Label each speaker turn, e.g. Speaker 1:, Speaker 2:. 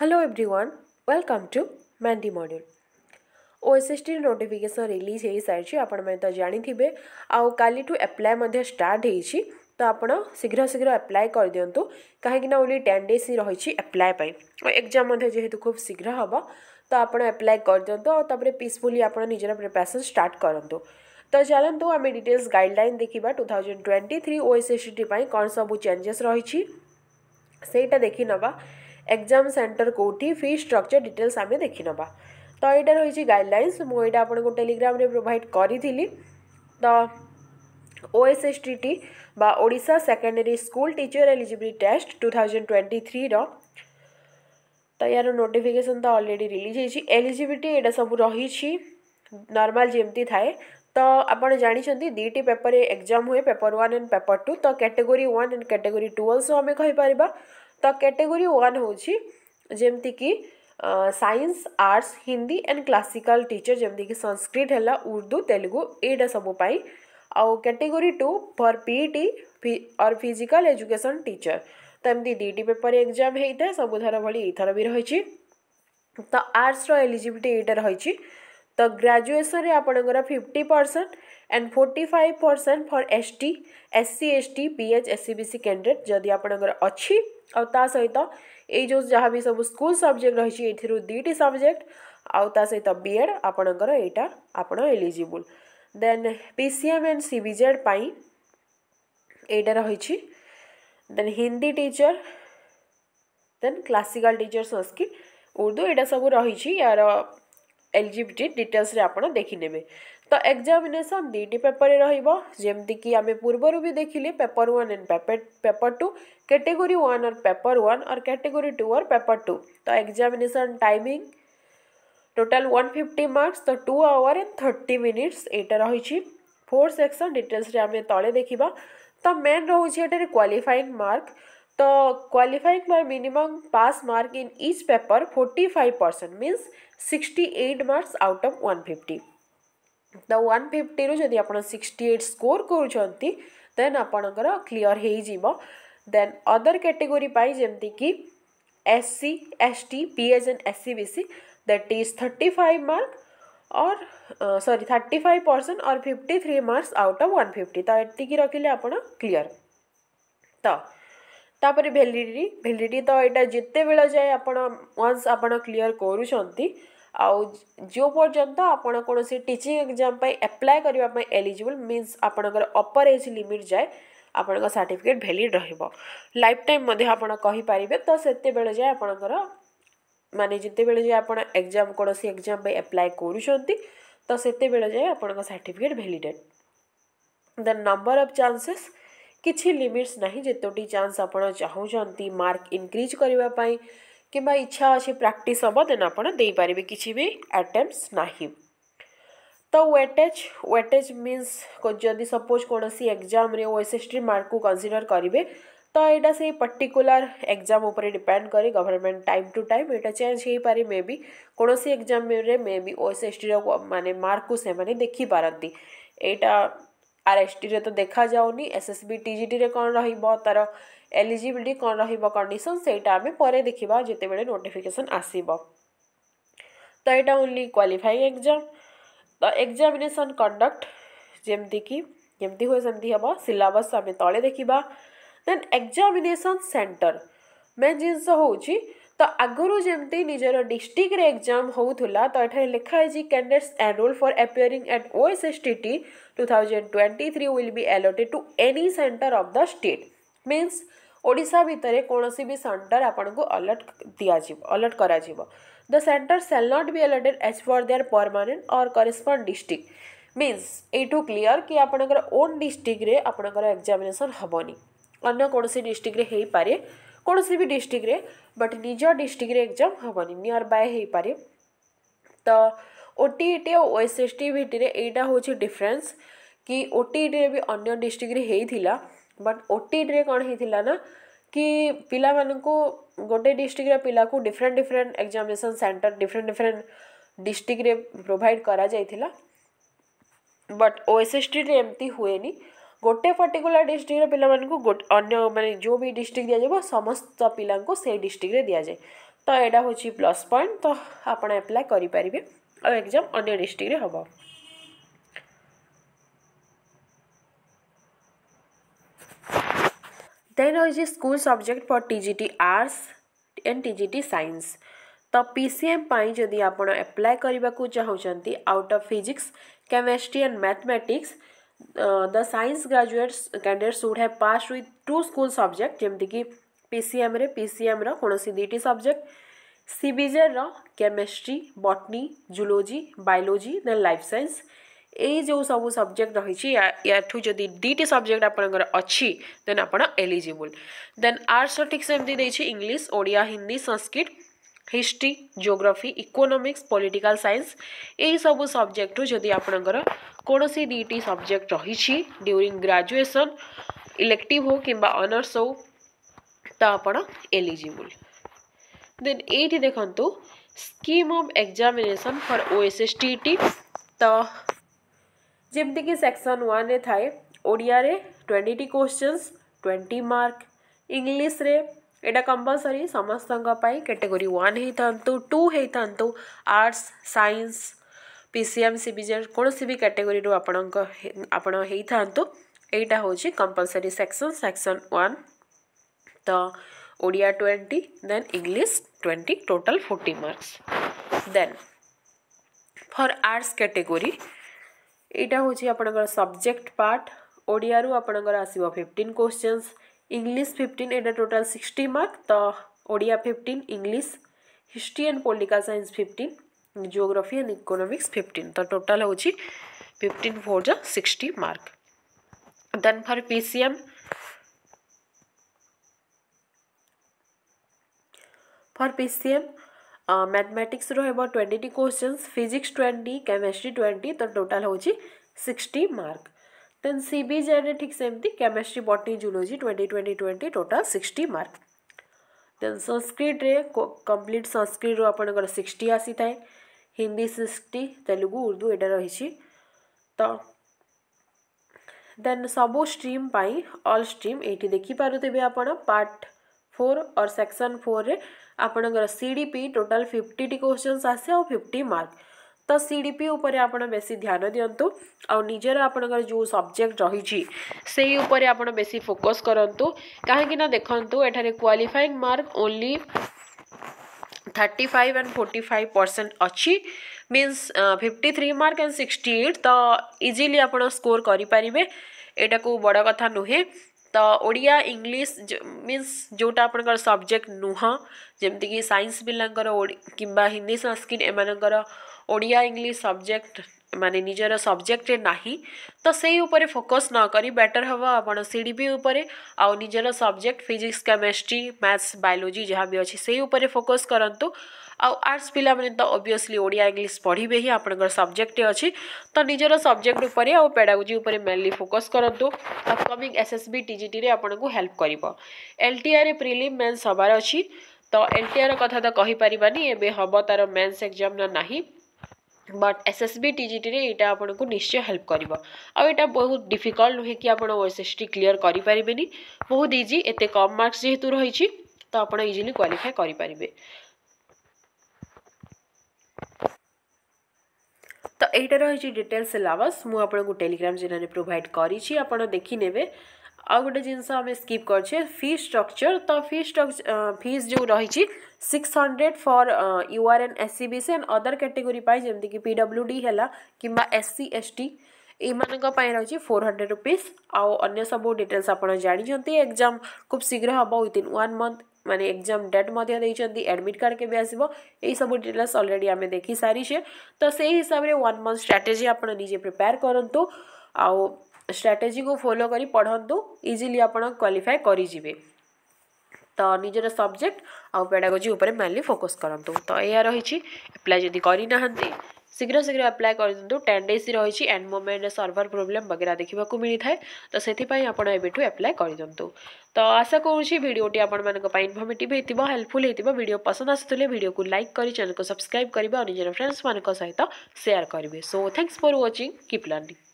Speaker 1: Hello everyone, welcome to Mandy module. OSST notification release ହୋଇସାରିଛି ଆପଣମାନେ ତ ଜାଣିଥିବେ ଆଉ କାଲିଠୁ ଆପ୍ଲାଏ ମଧ୍ୟ ଷ୍ଟାର୍ଟ ହୋଇଛି ତ ଆପଣ ଶୀଘ୍ର ଶୀଘ୍ର ଆପ୍ଲାଏ କରିଦିଅନ୍ତୁ କାହିଁକିନା ଓନ୍ଲି ଟେନ୍ ଡେଜ୍ ହିଁ ରହିଛି ଆପ୍ଲାଏ ପାଇଁ ଏକ୍ଜାମ୍ ମଧ୍ୟ ଯେହେତୁ ଖୁବ୍ ଶୀଘ୍ର ହେବ ତ ଆପଣ ଆପ୍ଲାଏ କରିଦିଅନ୍ତୁ ଆଉ ତାପରେ ପିସଫୁଲି ଆପଣ ନିଜର ପ୍ରିପାରେସନ୍ ଷ୍ଟାର୍ଟ କରନ୍ତୁ ତ ଚାଲନ୍ତୁ ଆମେ ଡିଟେଲ୍ସ ଗାଇଡ଼ଲାଇନ୍ ଦେଖିବା two thousand twenty three OSST ପାଇଁ କ'ଣ ସବୁ ଚେଞ୍ଜେସ୍ ରହିଛି ସେଇଟା ଦେଖିନେବା ଏକ୍ଜାମ୍ ସେଣ୍ଟର କେଉଁଠି ଫି ଷ୍ଟ୍ରକ୍ଚର୍ ଡିଟେଲ୍ସ ଆମେ ଦେଖିନେବା ତ ଏଇଟା ରହିଛି ଗାଇଡ଼ଲାଇନ୍ସ ମୁଁ ଏଇଟା ଆପଣଙ୍କୁ ଟେଲିଗ୍ରାମରେ ପ୍ରୋଭାଇଡ଼ କରିଥିଲି ତ ଓ ଏସ୍ ଏସ୍ ଟି ଟି ବା Odisha secondary school teacher eligibility test two thousand twenty ଥ୍ରୀର ତ ୟାର ନୋଟିଫିକେସନ୍ ତ ଅଲରେଡ଼ି ରିଲିଜ୍ ହେଇଛି ଏଲିଜିବିଲିଟି ଏଇଟା ସବୁ ରହିଛି ନର୍ମାଲ ଯେମିତି ଥାଏ ତ ଆପଣ ଜାଣିଛନ୍ତି ଦୁଇଟି ପେପର ଏକ୍ଜାମ୍ ହୁଏ paper one and paper two ତ category one and category two also ଆମେ କହିପାରିବା ତ କ୍ୟାଟେଗୋରୀ ୱାନ୍ ହେଉଛି ଯେମିତିକି science arts Hindi and classical teacher ଯେମିତିକି ସଂସ୍କ୍ରିଟ ହେଲା ଉର୍ଦ୍ଦୁ ତେଲୁଗୁ ଏଇଟା ସବୁ ପାଇଁ ଆଉ category two for P T or physical education teacher ତ ଏମିତି ଦୁଇଟି ପେପର ଏକ୍ଜାମ୍ ହେଇଥାଏ ସବୁଥର ଭଳି ଏଇଥର ବି ରହିଛି ତ ଆର୍ଟ୍ସର ଏଲିଜିବିଲିଟି ଏଇଟା ରହିଛି ତ ଗ୍ରାଜୁଏସନ୍ରେ ଆପଣଙ୍କର fifty percent and forty five percent for S T S C S T P H S C B C candidate ଯଦି ଆପଣଙ୍କର ଅଛି आ सहित यो जहाँ भी सब स्कूल सब्जेक्ट रही है ये दुईट सब्जेक्ट आउ सहित बी एड आपणकर यहाँ आप eligible then PCM and C विजेड पर then Hindi teacher then classical teacher Sanskrit Urdu यू रही यार एलिजिबिलिटी डिटेल्स आप देखने ତ ଏକ୍ଜାମିନେସନ୍ ଦୁଇଟି ପେପରରେ ରହିବ ଯେମିତିକି ଆମେ ପୂର୍ବରୁ ବି ଦେଖିଲେ paper one and paper paper two category one or paper one or category two or paper two ତ examination timing total one fifty marks ତ two hour and thirty minutes ଏଇଟା ରହିଛି ଫୋର୍ ସେକ୍ସନ୍ ଡିଟେଲ୍ସରେ ଆମେ ତଳେ ଦେଖିବା ତ ମେନ୍ ରହୁଛି ଏଠାରେ କ୍ୱାଲିଫାଇଂ ମାର୍କ ତ qualifying mark minimum pass mark in each paper forty five percent means sixty eight marks out of one fifty तो वन फिफ्टी रू जब आप सिक्सटी एट स्कोर करेन आपणकर क्लीअर हो देन अदर कैटेगोरी जमीती S C S T P H and S C B C that is thirty five mark और सरी थर्टी फाइव परसेंट और fifty three marks out of one fifty तो ये रखिले आप क्लीयर तो तापर भैलीडी भैलीडी तो यहाँ जिते बेल जाए आप क्लीअर करुँचना आउ जो पर्यंत आपण टीचिंग एग्जाम पै अप्लाय करबा एलिजिबल मींस आपणकर अपर एज लिमिट जाए आप का सर्टिफिकेट वैलिड रहबो लाइफ टाइम मध्ये आपण कहि पारिबे त सेते माने जते बेळ जाय आपण एग्जाम कोणसे एग्जाम पै अप्लाय करूछंती त सेते बेळ जाय आपण का certificate validate the number of chances किछि लिमिट्स नाही जेतोटी चांस आपण चाहौछंती मार्क इंक्रीज करबा पै कि इच्छा अच्छे प्राक्ट हम दे आपर कि भी आटेम्स ना तो व्वेटेज व्वेटेज मीनस जदि सपोज कौन एक्जाम टी मार्क को कनसीडर करेंगे तो यहाँ से पर्टिकुलर एग्जाम उपर डिपेंड कर गवर्नमेंट टाइम टू टाइम ये चेंज हो पारे मे बी कौन एग्जाम मे बी ओएसएसटी मानने मार्क को देखिपारती यहाँ आर एस टी तो देखा जाऊनी S S B T G T कौन रार ଏଲିଜିବିଲିଟି କ'ଣ ରହିବ କଣ୍ଡିସନ୍ ସେଇଟା ଆମେ ପରେ ଦେଖିବା ଯେତେବେଳେ ନୋଟିଫିକେସନ୍ ଆସିବ ତ ଏଇଟା ଓନ୍ଲି କ୍ୱାଲିଫାଇଂ ଏକ୍ଜାମ୍ ତ ଏକ୍ଜାମିନେସନ୍ କଣ୍ଡକ୍ଟ ଯେମିତିକି ଯେମିତି ହୁଏ ସେମିତି ହେବ ସିଲାବସ୍ ଆମେ ତଳେ ଦେଖିବା ଦେନ୍ ଏକ୍ଜାମିନେସନ୍ ସେଣ୍ଟର ମେନ୍ ଜିନିଷ ହେଉଛି ତ ଆଗରୁ ଯେମିତି ନିଜର ଡିଷ୍ଟ୍ରିକ୍ଟରେ ଏକ୍ଜାମ୍ ହେଉଥିଲା ତ ଏଠାରେ ଲେଖା ହେଇଛି candidates enrol for appearing at O S S T T two thousand twenty three will be allotted to any centre of the state means ओडा भितर कौन भी सेन्टर आपको अलर्ट दिजर्ट कर the centre shall not be allotted as per their permanent or correspond district means you clear कि आपंकर own district आपंकर एक्जामेसन हेनी अन्न कौन डिस्ट्रिक्टे कौन भी डिस्ट्रिक्ट बट निज डिस्ट्रिक्ट एक्जाम हेनी नियर बाय हो पारे तो ओ टी टी और ओएसएस टी भिटे यहाँ हूँ डिफरेन्स कि ओ टी भी अगर डिस्ट्रिक्ट बट ओटीड्रे कौन होता ना कि पिला को गोटे डिस्ट्रिक्ट पिला को different different examination centre different different district provide करा जाइला but O S S T एमती हुए नहीं गोटे पर्टिकुला डिस्ट्रिक्ट पिला मैं अन्य मानते जो भी डिस्ट्रिक्ट दि जाए समस्त पिला डिस्ट्रिक्ट दि जाए तो यहाँ हूँ प्लस पॉइंट तो आप एप्लाय करें और एग्जाम अगर डिस्ट्रिक्ट हम देन रही school subject for T G T arts and T T science तो पीसीएम पाई जदि आपन अप्लाई करबा को चाहूँ out of physics chemistry and mathematics the science graduates candidate should have pass with two school subject जमीती कि पीसीएम रे एम रो कोनोसी दुटी सब्जेक्ट सीबीजे रो chemistry botany zoology biology then life science जो सब सब्जेक्ट रही यू जब दुईटी सब्जेक्ट आप अच्छी देन आप एलिजिबल देन आर्ट्स सठिक्स एमती English Odia Hindi Sanskrit history geography economics political science यही सब सब्जेक्ट रू जदि आपणकर कौन सी दुईटी सब्जेक्ट रही ड्यूरींग ग्राजुएसन इलेक्टिव हो कि अनर्स हो तो आप एलिजिबल देन ये देखूँ scheme of examination for OSSTT तो જેમથી કે સેક્શન વન એ થાય ઓડિયા રે ટ્વેન્ટી ક્વેશ્ચન્સ ટ્વેન્ଟି ମାର୍କ ଇଂଲିଶରେ ଏଇଟା କମ୍ପଲସରି ସମସ୍ତଙ୍କ ପାଇଁ କାଟେଗୋରୀ ୱାନ୍ ହେଇଥାନ୍ତୁ ଟୁ ହେଇଥାନ୍ତୁ arts science P C M C B Z କୌଣସି ବି କାଟେଗୋରୀରୁ ଆପଣଙ୍କ ଆପଣ ହେଇଥାନ୍ତୁ ଏଇଟା ହେଉଛି କମ୍ପଲସରି ସେକ୍ସନ୍ ସେକ୍ସନ୍ ୱାନ୍ ତ Odia twenty then English twenty total forty marks then for arts category এইটা হচ্ছে আপনার সবজেক্ট পার্ট ওড়িয়ার আপনার আসব ফিফটিন কোশ্চেন্স ইংলিশ ফিফটিন এটা টোটাল সিক্সটি মার্ক তো Odia fifteen English history and political science fifteen geography and economics fifteen তো total হচ্ছে ফিফটিন ফোর যা sixty mark then for PCM for PCM mathematics twenty question physics twenty chemistry twenty तो total हूँ sixty mark then C B Z ठीक सेमती chemistry botany zoology twenty twenty twenty total sixty mark then Sanskrit complete Sanskrit रु आप sixty आसी थाए Hindi sixty Telugu Urdu ये रही तो देन सब स्ट्रीम पर अल स्ट्रीम ये देखिपे आप पार्ट फोर और सेक्शन फोर रे आपणकर सीडीपी टोटल फिफ्टी टी क्वेश्चन आसे और फिफ्टी मार्क तो सीडीपी उपर आप बेस ध्यान दिंतु आजर आपणकर जो सब्जेक्ट रही आप बेस फोकस करूँ कहीं देखूँ एटे qualifying mark only thirty five and forty five percent अच्छी means fifty three mark and sixty eight तो इजिली आप स्कोर करें यू बड़ कथा नुहे तो ओडिया इंग्लीश मीनस जोटा आप सब्जेक्ट नुह जमीक सैंस पिलांर कि हिंदी संस्कृत एम ओडिया इंग्लीश सब्जेक्ट मान निजर सब्जेक्ट ना तो से फोकस नक बेटर हे आप सी डी उपर आजर subject physics chemistry maths biology जहाँ भी अच्छे से फोकस करूँ ଆଉ ଆର୍ଟ୍ସ ପିଲାମାନେ ତ ଓବିଅସ୍ଲି ଓଡ଼ିଆ ଇଂଲିଶ ପଢ଼ିବେ ହିଁ ଆପଣଙ୍କର ସବଜେକ୍ଟ ଅଛି ତ ନିଜର ସବଜେକ୍ଟ ଉପରେ ଆଉ ପେଡାଗୋଜି ଉପରେ ମେନ୍ଲି ଫୋକସ୍ କରନ୍ତୁ upcoming S S B T ଟିଜିଟିରେ ଆପଣଙ୍କୁ ହେଲ୍ପ କରିବ ଏଲ୍ ଟି ଆର୍ରେ ପ୍ରିଲିମ୍ ମେନ୍ସ ହେବାର ଅଛି ତ ଏଲ୍ ଟି ଆର୍ କଥା ତ କହିପାରିବାନି ଏବେ ହେବ ତା'ର ମେନ୍ସ ଏକ୍ଜାମ୍ ନା ନାହିଁ ବଟ୍ ଏସ୍ ଏସ୍ ବି ଟିଜିଟିରେ ଏଇଟା ଆପଣଙ୍କୁ ନିଶ୍ଚୟ ହେଲ୍ପ କରିବ ଆଉ ଏଇଟା ବହୁତ ଡିଫିକଲ୍ଟ ନୁହେଁ କି ଆପଣ O S S T clear କରିପାରିବେନି ବହୁତ ଇଜି ଏତେ କମ୍ ମାର୍କସ୍ ଯେହେତୁ ରହିଛି ତ ଆପଣ ଇଜିଲି କ୍ୱାଲିଫାଏ କରିପାରିବେ ତ ଏଇଟା ରହିଛି ଡିଟେଲ୍ ସିଲାବସ୍ ମୁଁ ଆପଣଙ୍କୁ ଟେଲିଗ୍ରାମ୍ ଚ୍ୟାନେଲ୍ରେ ପ୍ରୋଭାଇଡ଼ କରିଛି ଆପଣ ଦେଖିନେବେ ଆଉ ଗୋଟେ ଜିନିଷ ଆମେ ସ୍କିପ୍ କରିଛେ ଫି ଷ୍ଟ୍ରକ୍ଚର୍ ତ ଫି ଫିସ୍ ଯେଉଁ ରହିଛି six hundred for U R N S C B C and other category ପାଇଁ ଯେମିତିକି ପି ଡବ୍ଲୁ ଡି ହେଲା କିମ୍ବା ଏସ୍ ସି ଏସ୍ ଟି ଏଇମାନଙ୍କ ପାଇଁ ରହିଛି ଫୋର୍ ହଣ୍ଡ୍ରେଡ଼ ରୁପିସ୍ ଆଉ ଅନ୍ୟ ସବୁ ଡିଟେଲ୍ସ ଆପଣ ଜାଣିଛନ୍ତି ଏକ୍ଜାମ୍ ଖୁବ୍ ଶୀଘ୍ର ହେବ ୱିଦିନ୍ ୱାନ୍ ମନ୍ଥ मानते एक्जाम डेट एडमिट कार्ड के आसव यही सब डिटेल्स अलरेडी आम देखी सारीछे तो से हिसाब से वन मंथ स्ट्राटेजी आप प्रिपेयर करूँ आउ स्ट्राटेजी को फॉलो करी पढ़ु इजिली आप क्वाफाए करेंगे तो निजर सब्जेक्ट आउ पेडागोजी मेनली फोकस करूँ तो यह रही एप्लाय जी करना शीघ्र शीघ्र अप्लाय कर दिखाँ टेन डेज रही एंड मोमेंट सर्भर प्रोब्लेम वगैरह देखा मिली थाए तो से आपठ कर दिंतु तो आशा करूँ करीडियोटी आप इनफर्मेट होती है हेल्पफुल होती है भिडियो पसंद आसते भिड को लाइक कर चैनल को सब्सक्राइब करेंगे और निजर फ्रेंड्स मानक सहित सेयार करेंगे so thanks for watching keep learning